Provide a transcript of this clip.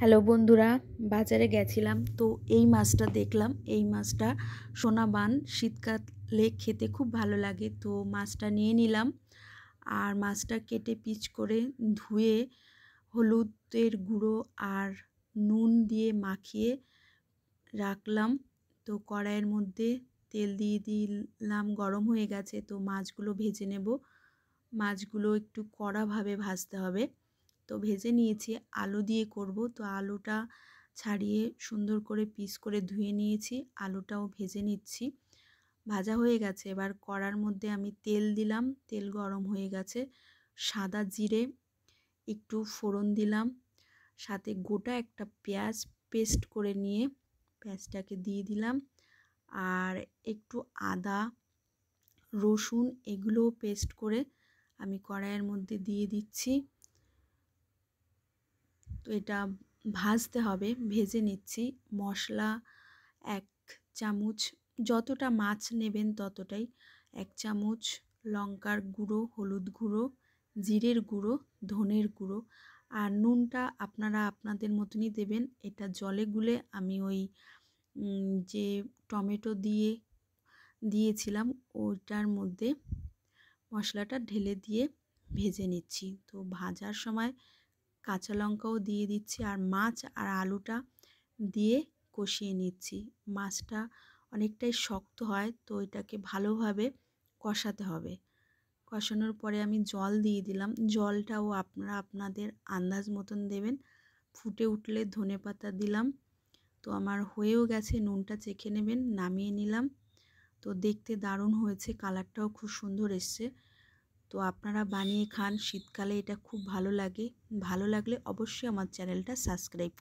hello বন্ধুরা বাজারে গেছিলাম তো এই মাছটা দেখলাম এই মাছটা সোনাবান শীতকালে খেতে খুব ভালো লাগে তো মাছটা নিয়ে নিলাম আর মাছটা কেটে পিচ করে ধুয়ে হলুদের গুঁড়ো আর নুন দিয়ে মাখিয়ে রাখলাম তো কড়াইয়ের মধ্যে তেল দিয়ে দিলাম গরম হয়ে গেছে তো মাছগুলো ভেজে নেব মাছগুলো একটু কড়াভাবে ভাজতে হবে তো ভেজে নিয়েছি আলু দিয়ে করব তো আলুটা ছাড়িয়ে সুন্দর করে পিস করে ধুয়ে নিয়েছি আলুটাও ভেজে নিচ্ছি ভাজা হয়ে গেছে এবার কড়ার মধ্যে আমি তেল দিলাম তেল গরম হয়ে গেছে সাদা জিরে একটু ফোড়ন দিলাম সাথে গোটা একটা পেঁয়াজ পেস্ট করে নিয়ে পেঁয়াজটাকে দিয়ে দিলাম আর একটু আদা রসুন এগুলোও পেস্ট করে আমি কড়াইয়ের মধ্যে দিয়ে দিচ্ছি তো এটা ভাজতে হবে ভেজে নিচ্ছি মশলা এক চামচ যতটা মাছ নেবেন ততটাই এক চামচ লঙ্কার গুঁড়ো হলুদ গুঁড়ো জিরের গুঁড়ো ধনের গুঁড়ো আর নুনটা আপনারা আপনাদের মতনই দেবেন এটা জলে গুলে আমি ওই যে টমেটো দিয়ে দিয়েছিলাম ওইটার মধ্যে মশলাটা ঢেলে দিয়ে ভেজে নিচ্ছি তো ভাজার সময় কাঁচা লঙ্কাও দিয়ে দিচ্ছি আর মাছ আর আলুটা দিয়ে কষিয়ে নিচ্ছি মাছটা অনেকটাই শক্ত হয় তো এটাকে ভালোভাবে কষাতে হবে কষানোর পরে আমি জল দিয়ে দিলাম জলটাও আপনারা আপনাদের আন্দাজ মতন দেবেন ফুটে উঠলে ধনে পাতা দিলাম তো আমার হয়েও গেছে নুনটা চেখে নেবেন নামিয়ে নিলাম তো দেখতে দারুণ হয়েছে কালারটাও খুব সুন্দর এসছে তো আপনারা বানিয়ে খান শীতকালে এটা খুব ভালো লাগে ভালো লাগলে অবশ্যই আমার চ্যানেলটা সাবস্ক্রাইব